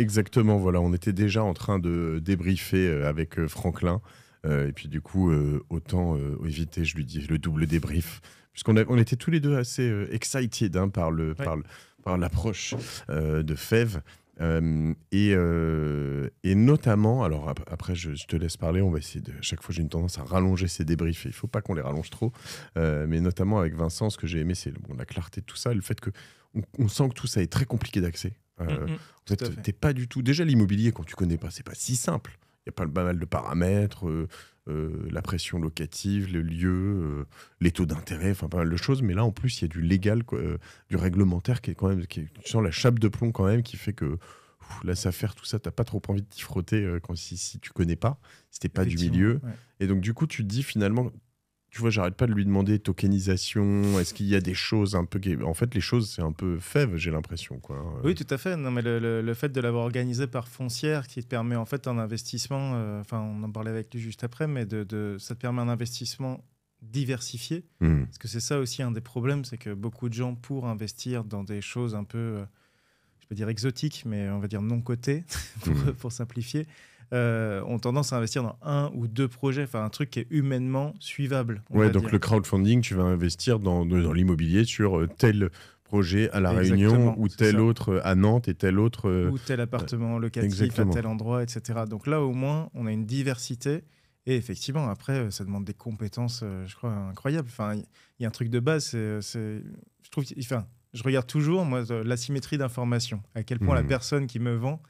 Exactement, voilà, on était déjà en train de débriefer euh, avec euh, Franklin. Euh, et puis du coup, autant éviter, je lui dis, le double débrief. Puisqu'on on était tous les deux assez excited hein, par, le, par, l'approche de Fève. Et, et, notamment, alors après je, te laisse parler, on va essayer de, chaque fois j'ai une tendance à rallonger ces débriefs, Il il faut pas qu'on les rallonge trop, mais notamment avec Vincent, ce que j'ai aimé c'est la clarté de tout ça, le fait que on sent que tout ça est très compliqué d'accès, en euh, mm, mm. fait, t'es pas du tout. Déjà, l'immobilier, quand tu connais pas, c'est pas si simple. Il y a pas, mal de paramètres, euh, euh, la pression locative, le lieu, les taux d'intérêt, enfin pas mal de choses. Mais là, en plus, il y a du légal, du réglementaire qui est quand même. tu sens la chape de plomb quand même qui fait que là, ça faire tout ça, t'as pas trop envie de t'y frotter quand, si, tu connais pas, si pas du milieu. Et donc, du coup, tu te dis finalement, tu vois, j'arrête pas de lui demander tokenisation, est-ce qu'il y a des choses un peu... En fait, les choses, c'est un peu fève, j'ai l'impression. quoi. Hein. Oui, tout à fait. Non, mais le, le, fait de l'avoir organisé par foncière, qui te permet en fait un investissement, euh, enfin, on en parlait avec lui juste après, mais de, de ça te permet un investissement diversifié. Hmm. Parce que c'est ça aussi un des problèmes, c'est que beaucoup de gens, pour investir dans des choses un peu, euh, je peux dire exotiques, mais on va dire non cotées, pour, hmm. pour simplifier, euh, ont tendance à investir dans un ou deux projets, enfin un truc qui est humainement suivable. Ouais, donc le crowdfunding, tu vas investir dans, dans l'immobilier sur euh, tel projet à La Réunion ou tel autre euh, à Nantes et tel autre. Ou tel appartement locatif à tel endroit, etc. Donc là, au moins, on a une diversité. Et effectivement, après, ça demande des compétences, je crois, incroyables. Enfin, il y a un truc de base, c'est, je trouve, enfin, je regarde toujours, moi, l'asymétrie d'information. À quel point la hmm. personne qui me vend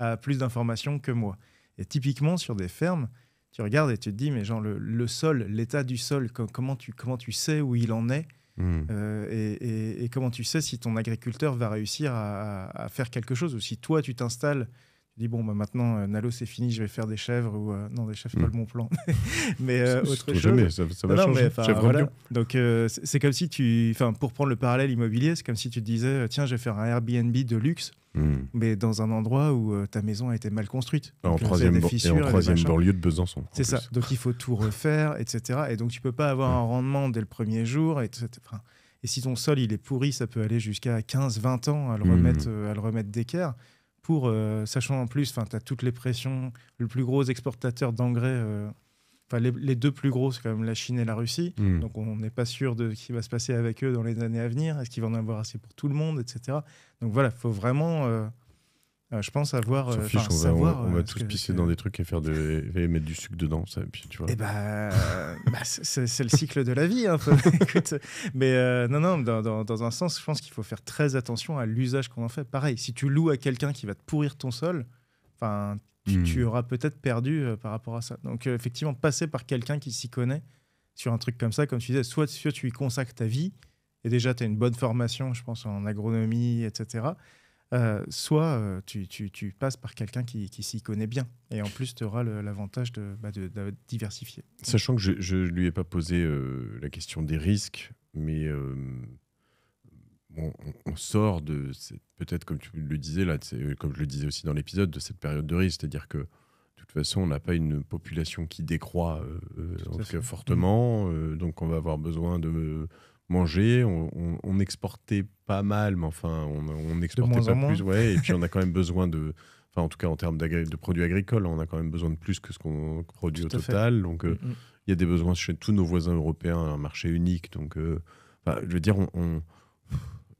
a plus d'informations que moi. Et typiquement, sur des fermes, tu regardes et tu te dis, mais genre, le, sol, l'état du sol, comment, tu, comment tu sais où il en est hmm. euh, et, comment tu sais si ton agriculteur va réussir à, faire quelque chose ou si toi, tu t'installes tu dis bon bah maintenant euh, Nalo c'est fini je vais faire des chèvres ou euh, non des chèvres pas hmm. le bon plan mais autre chose jamais, ça, va changer. Mais, donc c'est comme si tu enfin pour prendre le parallèle immobilier c'est comme si tu te disais tiens je vais faire un Airbnb de luxe Hmm. mais dans un endroit où euh, ta maison a été mal construite. en troisième, banlieue de Besançon. C'est ça. Donc il faut tout refaire, etc. Et donc tu peux pas avoir hmm. un rendement dès le premier jour, et si ton sol il est pourri, ça peut aller jusqu'à 15-20 ans à le hmm. remettre, euh, à le remettre d'équerre. Pour, euh, sachant en plus, tu as toutes les pressions, le plus gros exportateur d'engrais les, deux plus gros, c'est quand même la Chine et la Russie. Hmm. Donc, on n'est pas sûr de ce qui va se passer avec eux dans les années à venir. Est-ce qu'il vont en avoir assez pour tout le monde, etc. Donc, voilà, il faut vraiment, euh, euh, je pense, avoir. Euh, on savoir, va, on, va tous pisser dans des trucs et, faire de, mettre du sucre dedans. et puis, tu vois. Et eh ben, bah, c'est le cycle de la vie. Hein, mais non, non, dans, un sens, je pense qu'il faut faire très attention à l'usage qu'on en fait. Pareil, si tu loues à quelqu'un qui va te pourrir ton sol, Enfin, tu, hmm. auras peut-être perdu euh, par rapport à ça. Donc, euh, effectivement, passer par quelqu'un qui s'y connaît sur un truc comme ça, comme tu disais, soit, tu y consacres ta vie, et déjà tu as une bonne formation, je pense, en agronomie, etc. Euh, soit tu, passes par quelqu'un qui, s'y connaît bien. Et en plus, tu auras l'avantage bah, de, diversifier. Sachant que je ne lui ai pas posé la question des risques, mais on, sort de, peut-être comme tu le disais là, euh, comme je le disais aussi dans l'épisode, de cette période de risque, c'est-à-dire que de toute façon, on n'a pas une population qui décroît euh, euh, fortement, donc on va avoir besoin de manger. On, exportait pas mal, mais enfin, on, on exportait pas plus. Ouais, et puis on a quand même besoin de, enfin, en tout cas en termes de produits agricoles, on a quand même besoin de plus que ce qu'on produit au total. Donc, mm, mm. il y a des besoins chez tous nos voisins européens, un marché unique. Donc, je veux dire, on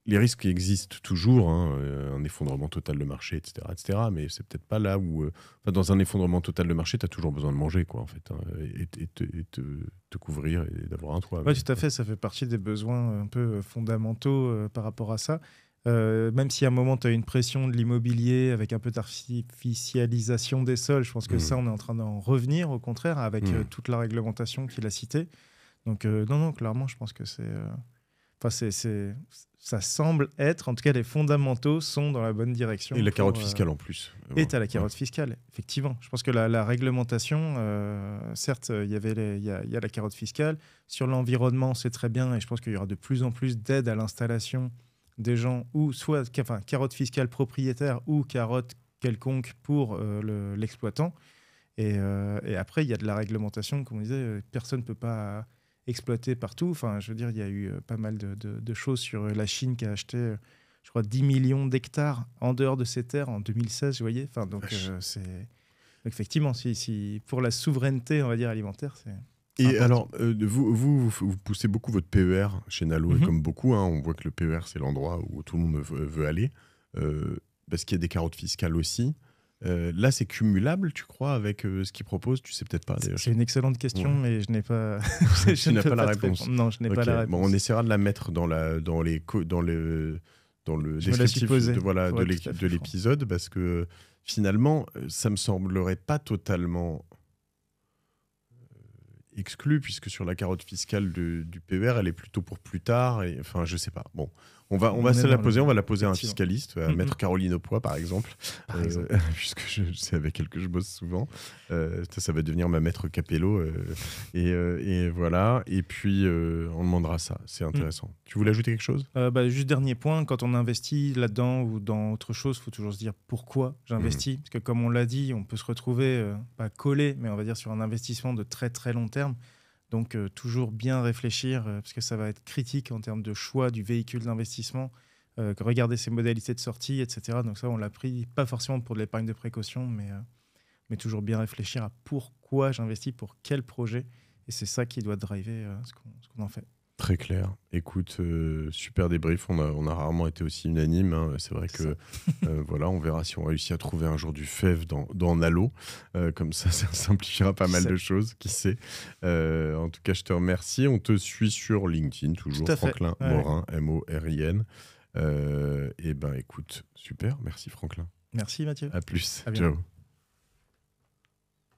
les risques existent toujours, hein, euh, un effondrement total de marché, etc. etc. mais c'est peut-être pas là où. Euh, dans un effondrement total de marché, tu as toujours besoin de manger, quoi, en fait, hein, et, te, couvrir et d'avoir un toit. Oui, tout à fait, ça fait partie des besoins un peu euh, fondamentaux par rapport à ça. même si à un moment, tu as une pression de l'immobilier avec un peu d'artificialisation des sols, je pense que mmh. ça, on est en train d'en revenir, au contraire, avec mmh. toute la réglementation qu'il a citée. Donc, non, non, clairement, je pense que c'est. Enfin, c'est, ça semble être, en tout cas, les fondamentaux sont dans la bonne direction. Et la carotte euh, fiscale en plus. Et tu la carotte fiscale, effectivement. Je pense que la, réglementation, euh, certes, il y, avait il y, a, la carotte fiscale. Sur l'environnement, c'est très bien. Et je pense qu'il y aura de plus en plus d'aide à l'installation des gens, ou soit enfin, carotte fiscale propriétaire ou carotte quelconque pour euh, l'exploitant. et, et, après, il y a de la réglementation, comme on disait, personne ne peut pas exploité partout. Enfin, je veux dire, il y a eu euh, pas mal de, choses sur euh, la Chine qui a acheté, euh, je crois, 10 millions d'hectares en dehors de ses terres en 2016, vous voyez. Enfin, donc, c'est. Effectivement, si, pour la souveraineté, on va dire, alimentaire, c'est. Et alors, vous, vous, vous, poussez beaucoup votre PER chez Nalo, et mhm. comme beaucoup, hein, on voit que le PER, c'est l'endroit où tout le monde veut, aller, parce qu'il y a des carottes fiscales aussi. Euh, là, c'est cumulable, tu crois, avec euh, ce qu'il propose Tu sais peut-être pas. C'est une excellente question, mais je n'ai pas. je, n'ai pas, la réponse. Non, je n'ai pas la réponse. Bon, on essaiera de la mettre dans la dans les dans le dans le descriptif de voilà de l'épisode parce que finalement, ça me semblerait pas totalement euh, exclu puisque sur la carotte fiscale du, du PER, elle est plutôt pour plus tard. Et, enfin, je sais pas. Bon. On va, se la poser, on va la poser à un fiscaliste, à Maître Caroline au par exemple, par euh, exemple. puisque c'est avec elle que je bosse souvent. Euh, ça, va devenir ma maître Capello. Euh, et, voilà. Et puis, on demandera ça. C'est mm. intéressant. Tu voulais ajouter quelque chose bah, Juste dernier point, quand on investit là-dedans ou dans autre chose, il faut toujours se dire pourquoi j'investis. Mm. Parce que, comme on l'a dit, on peut se retrouver, pas collé, mais on va dire sur un investissement de très très long terme. Donc euh, toujours bien réfléchir, euh, parce que ça va être critique en termes de choix du véhicule d'investissement, euh, regarder ses modalités de sortie, etc. Donc ça, on l'a pris, pas forcément pour de l'épargne de précaution, mais, mais toujours bien réfléchir à pourquoi j'investis, pour quel projet. Et c'est ça qui doit driver ce qu'on en fait. Très clair. Écoute, euh, super débrief. On a, rarement été aussi unanime. Hein. C'est vrai que euh, voilà, on verra si on réussit à trouver un jour du fève dans, dans Nalo. Euh, comme ça, ça simplifiera pas mal de choses. Qui sait En tout cas, je te remercie. On te suit sur LinkedIn toujours, Franklin Morin, M-O-R-I-N. et ben, écoute, super. Merci Franklin. Merci Mathieu. À plus. Ciao.